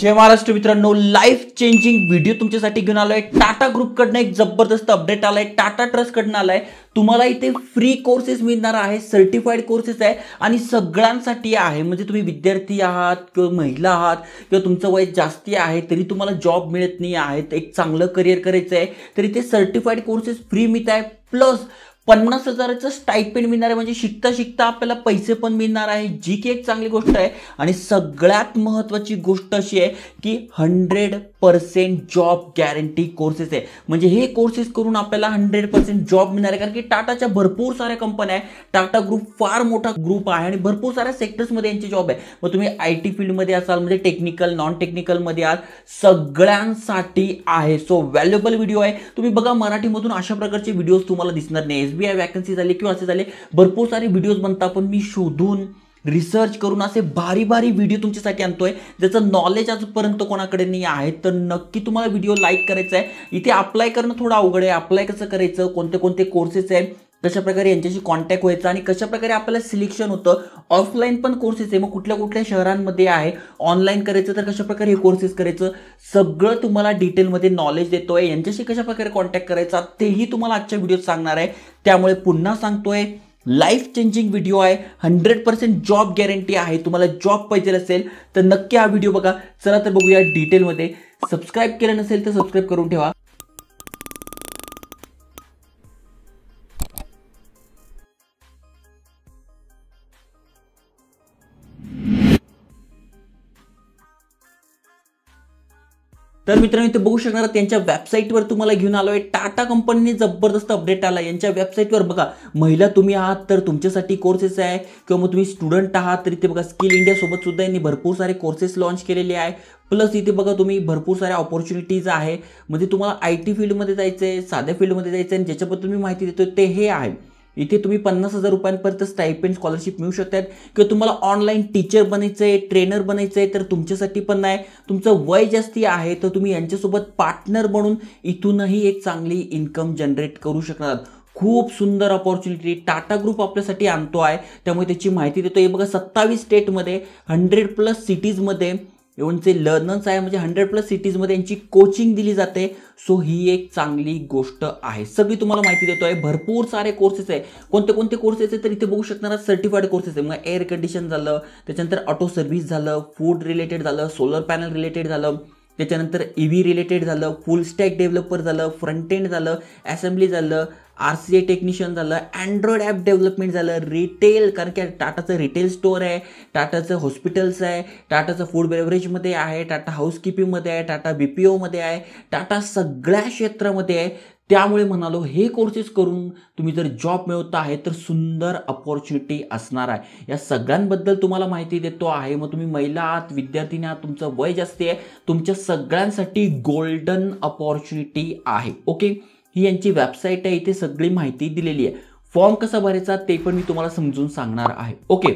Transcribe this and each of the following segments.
जय महाराष्ट्र मित्रांनो life changing video तुमच्यासाठी घेऊन आलोय टाटा ग्रुपकडनं एक जबरदस्त अपडेट आलाय टाटा ट्रस्टकडनं आलाय तुम्हाला इथे फ्री कोर्सेस मिळणार आहे सर्टिफाईड कोर्सेस आहे आणि सगळ्यांसाठी आहे म्हणजे तुम्ही विद्यार्थी आहात किंवा महिला आहात किंवा तुमचं वय जास्ती आहे तरी तुम्हाला जॉब मिळत नाही आहे एक चांगलं करिअर करायचं आहे तरी ते सर्टिफाईड कोर्सेस फ्री मिळत आहे प्लस पन्नास हजाराचं स्टायपेंड मिळणार आहे म्हणजे शिकता शिकता आपल्याला पैसे पण मिळणार आहे जी की एक चांगली गोष्ट आहे आणि सगळ्यात महत्वाची गोष्ट अशी आहे की hundred percent job guarantee courses आहे म्हणजे हे कोर्सेस करून आपल्याला हंड्रेड पर्सेंट जॉब मिळणार आहे कारण की टाटाच्या भरपूर साऱ्या कंपन्या आहे टाटा ग्रुप फार मोठा ग्रुप आहे आणि भरपूर साऱ्या सेक्टर्समध्ये यांचे जॉब आहे मग तुम्ही आय टी फील्डमध्ये असाल म्हणजे टेक्निकल नॉन टेक्निकलमध्ये आहात सगळ्यांसाठी आहे सो व्हॅल्युएबल व्हिडिओ आहे तुम्ही बघा मराठीमधून अशा प्रकारचे व्हिडिओज तुम्हाला दिसणार नाही एसबीआय व्हॅकन्सी झाली किंवा असे झाले भरपूर सारे व्हिडिओज बनतात पण मी शोधून रिसर्च करून असे भारी भारी व्हिडिओ तुमच्यासाठी आणतो आहे ज्याचं नॉलेज आजपर्यंत कोणाकडे नाही आहे तर नक्की तुम्हाला व्हिडिओ लाईक करायचा आहे इथे अप्लाय करणं थोडं अवघड आहे अप्लाय कसं करायचं कोणते कोणते कोर्सेस आहे कशाप्रकारे यांच्याशी कॉन्टॅक्ट व्हायचा आणि कशाप्रकारे आपल्याला सिलेक्शन होतं ऑफलाईन पण कोर्सेस आहे मग कुठल्या कुठल्या शहरांमध्ये आहे ऑनलाईन करायचं तर कशाप्रकारे हे कोर्सेस करायचं सगळं तुम्हाला डिटेलमध्ये नॉलेज देतो आहे यांच्याशी कशाप्रकारे कॉन्टॅक्ट करायचा तेही तुम्हाला आजच्या व्हिडिओत सांगणार आहे त्यामुळे पुन्हा सांगतोय लाईफ चेंजिंग व्हिडिओ आहे हंड्रेड पर्सेंट जॉब गॅरंटी आहे तुम्हाला जॉब पाहिजे असेल तर नक्की हा व्हिडिओ बघा चला तर बघूया डिटेलमध्ये सबस्क्राईब केलं नसेल तर सबस्क्राईब करून ठेवा तर मित्रांनो इथे बघू शकणार त्यांच्या वेबसाईटवर तुम्हाला घेऊन आलो आहे टाटा कंपनीने जबरदस्त अपडेट आला यांच्या वेबसाईटवर बघा महिला तुम्ही आहात तर तुमच्यासाठी कोर्सेस आहे किंवा मग तुम्ही स्टुडंट आहात तर इथे बघा स्किल इंडिया सोबत सुद्धा यांनी भरपूर सारे कोर्सेस लॉन्च केलेले आहे प्लस इथे बघा तुम्ही भरपूर साऱ्या ऑपॉर्च्युनिटीज आहे म्हणजे तुम्हाला आय टी फील्डमध्ये जायचं आहे साध्या फील्डमध्ये जायचं आहे आणि ज्याच्याबद्दल मी माहिती देतो ते हे आहे इथे तुम्ही पन्नास हजार रुपयांपर्यंत स्टाईपेंड स्कॉलरशिप मिळू शकतात किंवा तुम्हाला ऑनलाईन टीचर बनायचं आहे ट्रेनर बनायचं आहे तर तुमच्यासाठी पण नाही तुमचं वय जास्ती आहे तर तुम्ही यांच्यासोबत पार्टनर बनून इथूनही एक चांगली इन्कम जनरेट करू शकणार खूप सुंदर ऑपॉर्च्युनिटी टाटा ग्रुप आपल्यासाठी आणतो आहे त्यामुळे त्याची माहिती देतो हे बघा सत्तावीस स्टेटमध्ये हंड्रेड प्लस सिटीजमध्ये इवन जे लर्नर्स आहे म्हणजे हंड्रेड प्लस सिटीजमध्ये यांची कोचिंग दिली जाते सो ही एक चांगली गोष्ट आहे सगळी तुम्हाला माहिती देतो आहे भरपूर सारे कोर्सेस आहे कोणते कोणते कोर्सेस आहे तर इथे बघू शकणार सर्टिफाईड कोर्सेस आहे मग एअर कंडिशन झालं त्याच्यानंतर ऑटो सर्व्हिस झालं फूड रिलेटेड झालं सोलर पॅनल रिलेटेड झालं त्याच्यानंतर ई व्ही रिलेटेड झालं फुल स्टॅक डेव्हलपर झालं फ्रंट एंड झालं असेंब्ली झालं आर सी ए टेक्निशियन झालं अँड्रॉइड ॲप डेव्हलपमेंट झालं रिटेल कारण की टाटाचं रिटेल स्टोअर आहे टाटाचं हॉस्पिटल्स आहे टाटाचं फूड बेवरेजमध्ये आहे टाटा हाऊसकीपिंगमध्ये आहे टाटा बी पी ओमध्ये आहे टाटा सगळ्या क्षेत्रामध्ये आहे त्यामुळे म्हणालो हे कोर्सेस करून तुम्ही जर जॉब मिळवता आहे तर सुंदर अपॉर्च्युनिटी असणार आहे या सगळ्यांबद्दल तुम्हाला माहिती देतो आहे मग तुम्ही महिला आहात विद्यार्थिनी आहात तुमचं वय जास्ती आहे तुमच्या सगळ्यांसाठी गोल्डन अपॉर्च्युनिटी आहे ओके ही यांची वेबसाईट आहे इथे सगळी माहिती दिलेली आहे फॉर्म कसा भरायचा ते पण मी तुम्हाला समजून सांगणार आहे ओके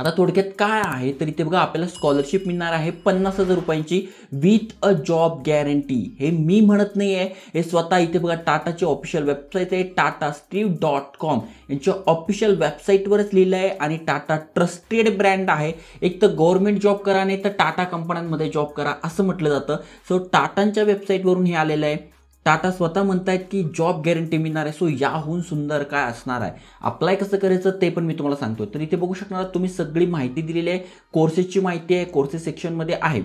आता थोडक्यात काय आहे तर इथे बघा आपल्याला स्कॉलरशिप मिळणार आहे पन्नास हजार रुपयांची विथ अ जॉब गॅरंटी हे मी म्हणत नाही आहे हे स्वतः इथे बघा टाटाची ऑफिशियल वेबसाईट आहे टाटा स्टीव डॉट कॉम यांच्या ऑफिशियल वेबसाईटवरच लिहिलं आहे आणि टाटा ट्रस्टेड ब्रँड आहे एक तर गव्हर्नमेंट जॉब करा नाही तर टाटा कंपन्यांमध्ये जॉब करा असं म्हटलं जातं सो टाटांच्या वेबसाईटवरून हे आलेलं आहे टाटा स्वतः म्हणतायत की जॉब गॅरंटी मिळणार आहे सो याहून सुंदर काय असणार आहे अप्लाय कसं करायचं ते पण मी तुम्हाला सांगतो तर इथे बघू शकणार तुम्ही सगळी माहिती दिलेली आहे कोर्सेसची माहिती आहे कोर्सेस सेक्शनमध्ये आहे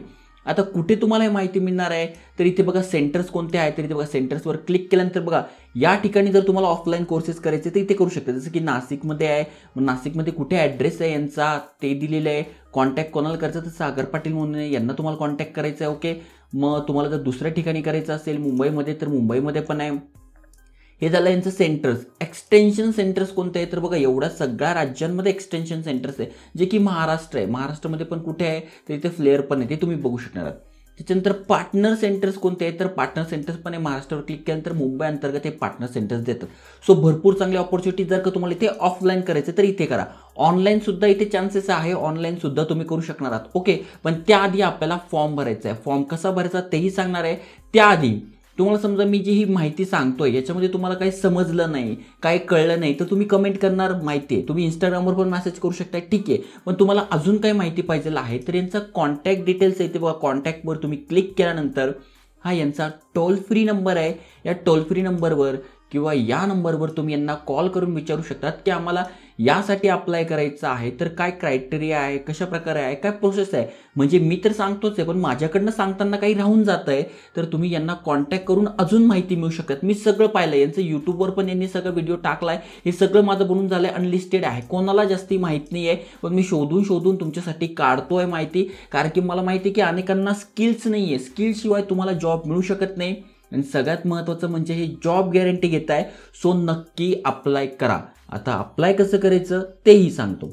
आता कुठे तुम्हाला माहिती मिळणार आहे तर इथे बघा सेंटर्स कोणते आहेत तर इथे बघा सेंटर्सवर क्लिक केल्यानंतर बघा या ठिकाणी जर तुम्हाला ऑफलाईन कोर्सेस करायचे तर इथे करू शकते जसं की नाशिकमध्ये आहे मग नाशिकमध्ये कुठे ॲड्रेस आहे यांचा ते दिलेलं आहे कॉन्टॅक्ट कोणाला करायचं तर सागर पाटील म्हणून यांना तुम्हाला कॉन्टॅक्ट करायचा आहे ओके मग तुम्हाला जर दुसऱ्या ठिकाणी करायचं असेल मुंबईमध्ये तर मुंबईमध्ये पण आहे हे झालं यांचं सेंटर्स एक्सटेन्शन सेंटर्स कोणते आहे तर बघा एवढ्या सगळ्या राज्यांमध्ये एक्सटेन्शन सेंटर्स आहे जे की महाराष्ट्र आहे महाराष्ट्रामध्ये पण कुठे आहे तर इथे फ्लेअर पण आहे ते तुम्ही बघू शकणार आहात त्याच्यानंतर पार्टनर सेंटर्स कोणते आहेत तर पार्टनर सेंटर्स पण आहे महाराष्ट्रावर क्लिक केल्यानंतर मुंबई अंतर्गत हे पार्टनर सेंटर्स देतात सो भरपूर चांगल्या ऑपॉर्च्युनिटी जर का तुम्हाला इथे ऑफलाईन करायचं तर इथे करा ऑनलाईन सुद्धा इथे चान्सेस आहे ऑनलाईन सुद्धा तुम्ही करू शकणार आहात ओके पण त्याआधी आपल्याला फॉर्म भरायचा आहे फॉर्म कसा भरायचा तेही सांगणार आहे त्याआधी तुम्हाला समजा मी जी ही माहिती सांगतोय याच्यामध्ये तुम्हाला काही समजलं नाही काही कळलं नाही तर तुम्ही कमेंट करणार माहिती आहे तुम्ही इंस्टाग्रामवर पण मेसेज करू शकता ठीक आहे पण तुम्हाला अजून काही माहिती पाहिजे आहे तर यांचा कॉन्टॅक्ट डिटेल्स आहे ते बघा कॉन्टॅक्टवर तुम्ही क्लिक केल्यानंतर हा यांचा टोल फ्री नंबर आहे या टोल फ्री नंबरवर किंवा या नंबरवर तुम्ही यांना कॉल करून विचारू शकतात की आम्हाला यासाठी अप्लाय करायचं आहे तर काय क्रायटेरिया आहे कशा प्रकारे आहे काय प्रोसेस आहे म्हणजे मी तर सांगतोच आहे पण माझ्याकडनं सांगताना काही राहून जात आहे तर तुम्ही यांना कॉन्टॅक्ट करून अजून माहिती मिळू शकत मी सगळं पाहिलं यांचं यूट्यूबवर पण यांनी सगळं व्हिडिओ टाकला आहे हे सगळं माझं बनून झालं आहे अनलिस्टेड आहे कोणाला जास्ती माहीत नाही आहे पण मी शोधून शोधून तुमच्यासाठी काढतो आहे माहिती कारण की मला माहिती आहे की अनेकांना स्किल्स नाही आहे स्किल्सशिवाय तुम्हाला जॉब मिळू शकत नाही आणि सगळ्यात महत्त्वाचं म्हणजे हे जॉब गॅरंटी घेत आहे सो नक्की अप्लाय करा आता अप्लाय कसं करायचं तेही सांगतो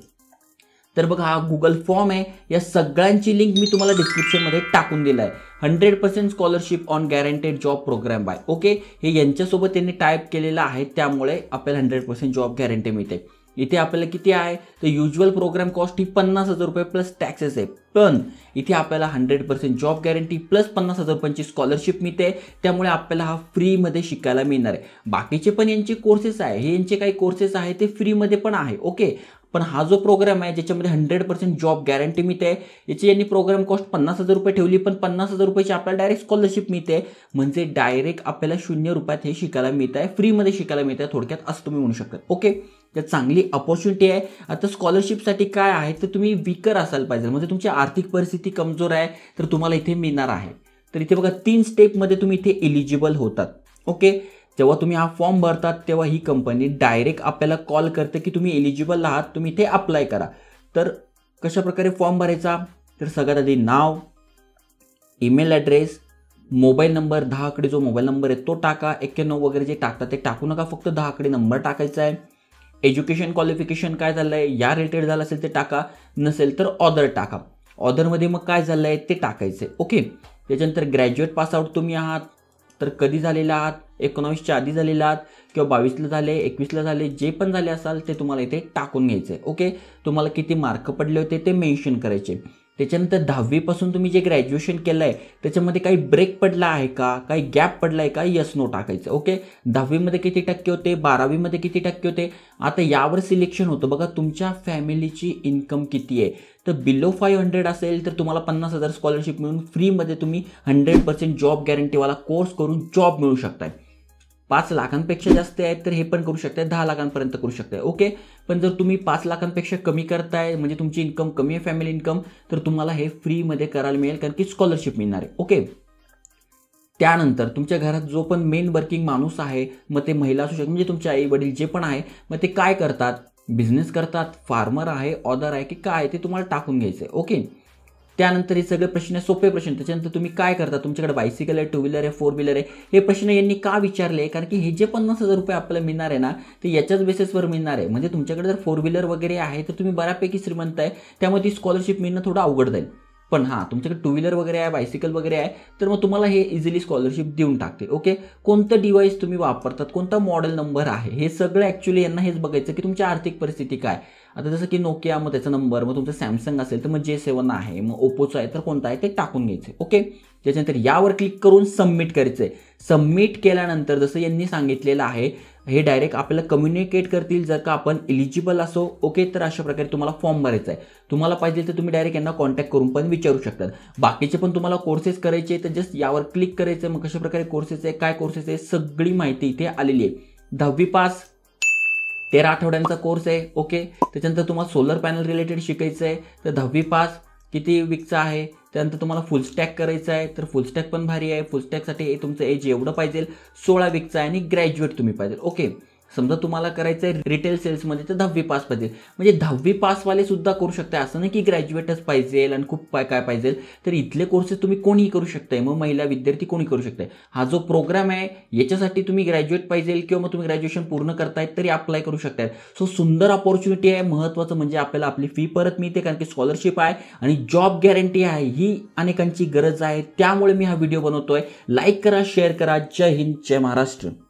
तर बघा हा गुगल फॉर्म आहे या सगळ्यांची लिंक मी तुम्हाला डिस्क्रिप्शनमध्ये टाकून दिला आहे hundred percent scholarship on guaranteed job program by okay हे यांच्यासोबत त्यांनी टाईप केलेलं आहे त्यामुळे आपल्याला हंड्रेड पर्सेंट जॉब गॅरंटी मिळते इथे आपल्याला किती आहे तर युज्युअल प्रोग्राम कॉस्ट ही पन्नास हजार रुपये प्लस टॅक्सेस आहे पण इथे आपल्याला hundred percent job guarantee plus पन्नास हजार रुपयांची स्कॉलरशिप मिळते त्यामुळे आपल्याला हा फ्रीमध्ये शिकायला मिळणार आहे बाकीचे पण यांचे कोर्सेस आहे हे यांचे काही कोर्सेस आहे ते फ्रीमध्ये पण आहे ओके पण हा जो प्रोग्राम आहे ज्याच्यामध्ये हंड्रेड पर्सेंट जॉब गॅरंटी मिळते याची यांनी प्रोग्राम कॉस्ट पन्नास हजार रुपये ठेवली पण पन्नास हजार रुपयाची आपल्याला डायरेक्ट स्कॉलरशिप मिळते म्हणजे डायरेक्ट आपल्याला शून्य रुपयात हे शिकायला मिळत आहे फ्रीमध्ये शिकायला मिळत आहे थोडक्यात असं तुम्ही म्हणू शकता ओके तर चांगली अपॉर्च्युनिटी आहे आता स्कॉलरशिपसाठी काय आहे तर तुम्ही विकर असायला पाहिजे म्हणजे तुमची आर्थिक परिस्थिती कमजोर आहे तर तुम्हाला इथे मिळणार आहे तर इथे बघा तीन स्टेपमध्ये तुम्ही इथे एलिजिबल होतात ओके जेव्हा तुम्ही हा फॉर्म भरतात तेव्हा ही कंपनी डायरेक्ट आपल्याला कॉल करते की तुम्ही एलिजिबल आहात तुम्ही ते अप्लाय करा तर कशाप्रकारे फॉर्म भरायचा तर सगळ्यात आधी नाव ईमेल ॲड्रेस मोबाईल नंबर दहा आकडे जो मोबाईल नंबर आहे तो टाका एक्क्याण्णव वगैरे जे टाकतात ते टाकू नका फक्त दहा आकडे नंबर टाकायचा आहे एज्युकेशन क्वालिफिकेशन काय झालं आहे या रिलेटेड झालं असेल ते टाका नसेल तर ऑदर टाका ऑदरमध्ये मग काय झालं आहे ते टाकायचं आहे ओके त्याच्यानंतर ग्रॅज्युएट पासआउट तुम्ही आहात तर कधी झालेला आहात एकोणावीसच्या आधी झालेले आहात किंवा बावीसला झाले एकवीसला झाले जे पण झाले असाल ते तुम्हाला इथे टाकून घ्यायचं आहे ओके तुम्हाला किती मार्क पडले होते ते मेन्शन करायचे त्याच्यानंतर दहावीपासून तुम्ही जे ग्रॅज्युएशन केलं आहे त्याच्यामध्ये काही ब्रेक पडला आहे का काही गॅप पडला आहे का यस नो टाकायचं ओके दहावीमध्ये किती टक्के होते बारावीमध्ये किती टक्के होते आता यावर सिलेक्शन होतं बघा तुमच्या फॅमिलीची इन्कम किती आहे तर बिलो फाईव्ह हंड्रेड असेल तर तुम्हाला पन्नास हजार स्कॉलरशिप मिळून फ्रीमध्ये तुम्ही हंड्रेड पर्सेंट जॉब गॅरंटीवाला कोर्स करून जॉब मिळू शकताय पाच लाखांपेक्षा जास्त आहेत तर हे पण करू शकताय दहा लाखांपर्यंत करू शकताय ओके पण जर तुम्ही पाच लाखांपेक्षा कमी करताय म्हणजे तुमची इन्कम कमी आहे फॅमिली इन्कम तर तुम्हाला हे फ्रीमध्ये करायला मिळेल कारण की स्कॉलरशिप मिळणार आहे ओके त्यानंतर तुमच्या घरात जो पण मेन वर्किंग माणूस आहे मग ते महिला असू शकते म्हणजे तुमचे आई वडील जे पण आहे मग ते काय करतात बिझनेस करतात फार्मर आहे ऑदर आहे की काय ते तुम्हाला टाकून घ्यायचं आहे ओके त्यानंतर हे सगळे प्रश्न सोपे प्रश्न त्याच्यानंतर तुम्ही काय करता तुमच्याकडे बायसिकल आहे टू व्हीलर आहे फोर व्हीलर आहे हे प्रश्न यांनी का विचारले कारण की हे जे पन्नास हजार रुपये आपल्याला मिळणार आहे ना ते याच्याच बेसिसवर मिळणार आहे म्हणजे तुमच्याकडे जर फोर व्हीलर वगैरे आहे तर तुम्ही बऱ्यापैकी श्रीमंत आहे त्यामुळे ती स्कॉलरशिप मिळणं थोडं अवघड जाईल पण हां तुमच्याकडे टू व्हीलर वगैरे आहे बायसिकल वगैरे आहे तर मग तुम्हाला हे इझिली स्कॉलरशिप देऊन टाकते ओके कोणतं डिवाईस तुम्ही वापरतात कोणता मॉडेल नंबर आहे हे सगळं ॲक्च्युली यांना हेच बघायचं की तुमची आर्थिक परिस्थिती काय आता जसं की नोकिया मग त्याचा नंबर मग तुमचं सॅमसंग असेल तर मग जे सेवन आहे मग ओप्पोचं आहे तर कोणता आहे ते टाकून घ्यायचं ओके त्याच्यानंतर यावर क्लिक करून सबमिट करायचं आहे सबमिट केल्यानंतर जसं यांनी सांगितलेलं आहे हे डायरेक्ट आपल्याला कम्युनिकेट करतील जर का आपण एलिजिबल असो ओके तर अशा प्रकारे तुम्हाला फॉर्म भरायचा आहे तुम्हाला पाहिजे तर तुम्ही डायरेक्ट यांना कॉन्टॅक्ट करून पण विचारू शकतात बाकीचे पण तुम्हाला कोर्सेस करायचे तर जस्ट यावर क्लिक करायचं मग कशा प्रकारे कोर्सेस आहे काय कोर्सेस आहे सगळी माहिती इथे आलेली आहे दहावी पास तेरा आठवड्यांचा कोर्स आहे ओके त्याच्यानंतर तुम्हाला सोलर पॅनल रिलेटेड शिकायचं आहे तर दहावी पास किती वीकचा आहे त्यानंतर तुम्हाला फुलस्टॅक करायचं आहे तर फुलस्टॅक पण भारी आहे फुलस्टॅकसाठी तुमचं एज एवढं पाहिजे सोळा वीकचं आहे आणि ग्रॅज्युएट तुम्ही पाहिजे ओके समजा तुम्हाला करायचं आहे रिटेल सेल्समध्ये तर दहावी पास पाहिजे म्हणजे दहावी पासवालेसुद्धा सुद्धा करू शकता असं नाही की ग्रॅज्युएटच पाहिजे आणि खूप काय काय पाहिजे तर इथले कोर्सेस तुम्ही कोणीही करू शकताय मग महिला विद्यार्थी कोणी करू शकताय हा जो प्रोग्राम आहे याच्यासाठी तुम्ही ग्रॅज्युएट पाहिजे किंवा मग तुम्ही ग्रॅज्युएशन पूर्ण करतायत तरी अप्लाय करू शकताय सो सुंदर ऑपॉर्च्युनिटी आहे महत्त्वाचं म्हणजे आपल्याला आपली फी परत मिळते कारण की स्कॉलरशिप आहे आणि जॉब गॅरंटी आहे ही अनेकांची गरज आहे त्यामुळे मी हा व्हिडिओ बनवतोय लाईक करा शेअर करा जय हिंद जय महाराष्ट्र